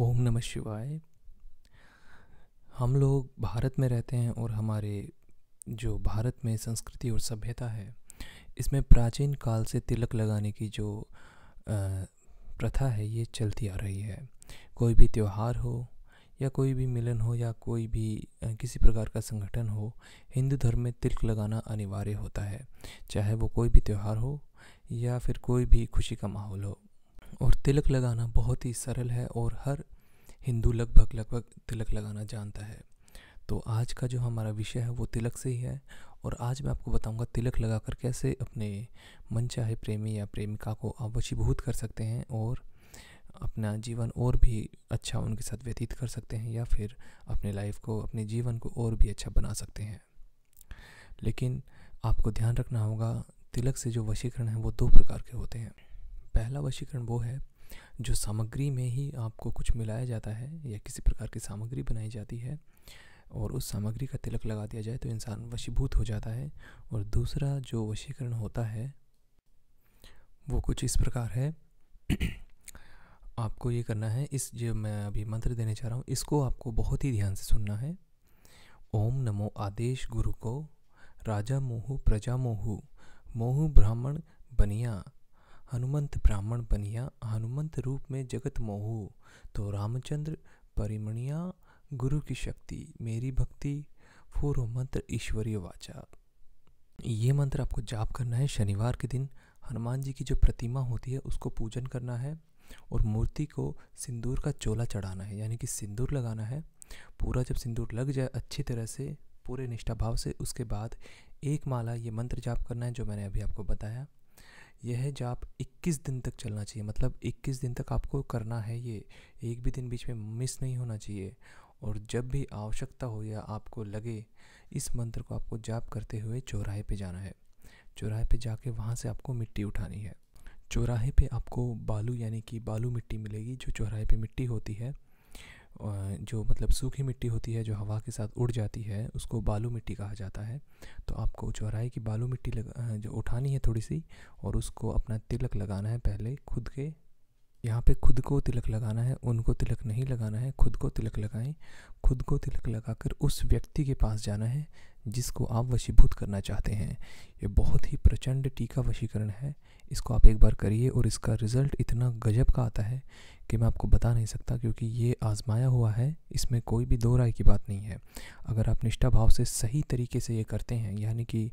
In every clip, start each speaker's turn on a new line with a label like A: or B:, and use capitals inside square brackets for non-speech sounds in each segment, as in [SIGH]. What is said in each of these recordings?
A: ओम नमः शिवाय हम लोग भारत में रहते हैं और हमारे जो भारत में संस्कृति और सभ्यता है इसमें प्राचीन काल से तिलक लगाने की जो प्रथा है ये चलती आ रही है कोई भी त्यौहार हो या कोई भी मिलन हो या कोई भी किसी प्रकार का संगठन हो हिंदू धर्म में तिलक लगाना अनिवार्य होता है चाहे वो कोई भी त्यौहार हो या फिर कोई भी खुशी का माहौल हो और तिलक लगाना बहुत ही सरल है और हर हिंदू लगभग लगभग तिलक लगाना जानता है तो आज का जो हमारा विषय है वो तिलक से ही है और आज मैं आपको बताऊंगा तिलक लगाकर कैसे अपने मनचाहे प्रेमी या प्रेमिका को आवशीभूत कर सकते हैं और अपना जीवन और भी अच्छा उनके साथ व्यतीत कर सकते हैं या फिर अपने लाइफ को अपने जीवन को और भी अच्छा बना सकते हैं लेकिन आपको ध्यान रखना होगा तिलक से जो वशीकरण है वो दो प्रकार के होते हैं पहला वशीकरण वो है जो सामग्री में ही आपको कुछ मिलाया जाता है या किसी प्रकार की सामग्री बनाई जाती है और उस सामग्री का तिलक लगा दिया जाए तो इंसान वशीभूत हो जाता है और दूसरा जो वशीकरण होता है वो कुछ इस प्रकार है [CLEARS THROAT] आपको ये करना है इस जो मैं अभी मंत्र देने चाह रहा हूँ इसको आपको बहुत ही ध्यान से सुनना है ओम नमो आदेश गुरु को राजा मोहू प्रजा मोहू मोहू ब्राह्मण बनिया हनुमंत ब्राह्मण बनिया हनुमंत रूप में जगत मोहू तो रामचंद्र परिमणिया गुरु की शक्ति मेरी भक्ति फोरो मंत्र ईश्वरीय वाचा ये मंत्र आपको जाप करना है शनिवार के दिन हनुमान जी की जो प्रतिमा होती है उसको पूजन करना है और मूर्ति को सिंदूर का चोला चढ़ाना है यानी कि सिंदूर लगाना है पूरा जब सिंदूर लग जाए अच्छी तरह से पूरे निष्ठा भाव से उसके बाद एक माला ये मंत्र जाप करना है जो मैंने अभी आपको बताया यह जाप 21 दिन तक चलना चाहिए मतलब 21 दिन तक आपको करना है ये एक भी दिन बीच में मिस नहीं होना चाहिए और जब भी आवश्यकता हो या आपको लगे इस मंत्र को आपको जाप करते हुए चौराहे पे जाना है चौराहे पे जाके वहाँ से आपको मिट्टी उठानी है चौराहे पे आपको बालू यानी कि बालू मिट्टी मिलेगी जो चौराहे पे मिट्टी होती है जो मतलब सूखी मिट्टी होती है जो हवा के साथ उड़ जाती है उसको बालू मिट्टी कहा जाता है तो आपको चौराहे की बालू मिट्टी लगा जो उठानी है थोड़ी सी और उसको अपना तिलक लगाना है पहले खुद के यहाँ पे खुद को तिलक लगाना है उनको तिलक नहीं लगाना है खुद को तिलक लगाएं खुद को तिलक लगाकर उस व्यक्ति के पास जाना है जिसको आप वशीभूत करना चाहते हैं ये बहुत ही प्रचंड टीका वशीकरण है इसको आप एक बार करिए और इसका रिज़ल्ट इतना गजब का आता है कि मैं आपको बता नहीं सकता क्योंकि ये आजमाया हुआ है इसमें कोई भी दो राय की बात नहीं है अगर आप निष्ठा भाव से सही तरीके से ये करते हैं यानी कि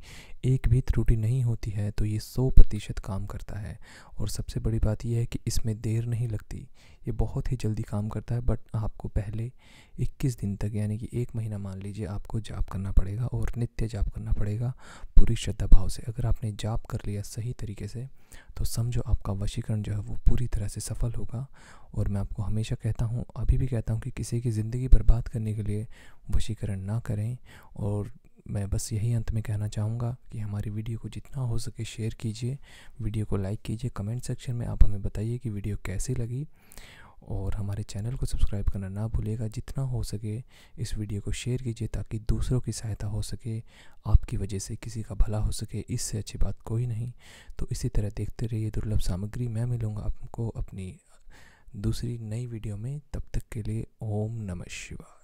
A: एक भी त्रुटि नहीं होती है तो ये सौ प्रतिशत काम करता है और सबसे बड़ी बात यह है कि इसमें देर नहीं लगती ये बहुत ही जल्दी काम करता है बट आपको पहले 21 दिन तक यानी कि एक महीना मान लीजिए आपको जाप करना पड़ेगा और नित्य जाप करना पड़ेगा पूरी श्रद्धा भाव से अगर आपने जाप कर लिया सही तरीके से तो समझो आपका वशीकरण जो है वो पूरी तरह से सफल होगा और मैं आपको हमेशा कहता हूँ अभी भी कहता हूँ कि किसी की ज़िंदगी बर्बाद करने के लिए वशीकरण ना करें और मैं बस यही अंत में कहना चाहूँगा कि हमारी वीडियो को जितना हो सके शेयर कीजिए वीडियो को लाइक कीजिए कमेंट सेक्शन में आप हमें बताइए कि वीडियो कैसी लगी और हमारे चैनल को सब्सक्राइब करना ना भूलिएगा जितना हो सके इस वीडियो को शेयर कीजिए ताकि दूसरों की सहायता हो सके आपकी वजह से किसी का भला हो सके इससे अच्छी बात कोई नहीं तो इसी तरह देखते रहिए दुर्लभ सामग्री मैं मिलूँगा आपको अपनी दूसरी नई वीडियो में तब तक के लिए ओम नमः शिवाय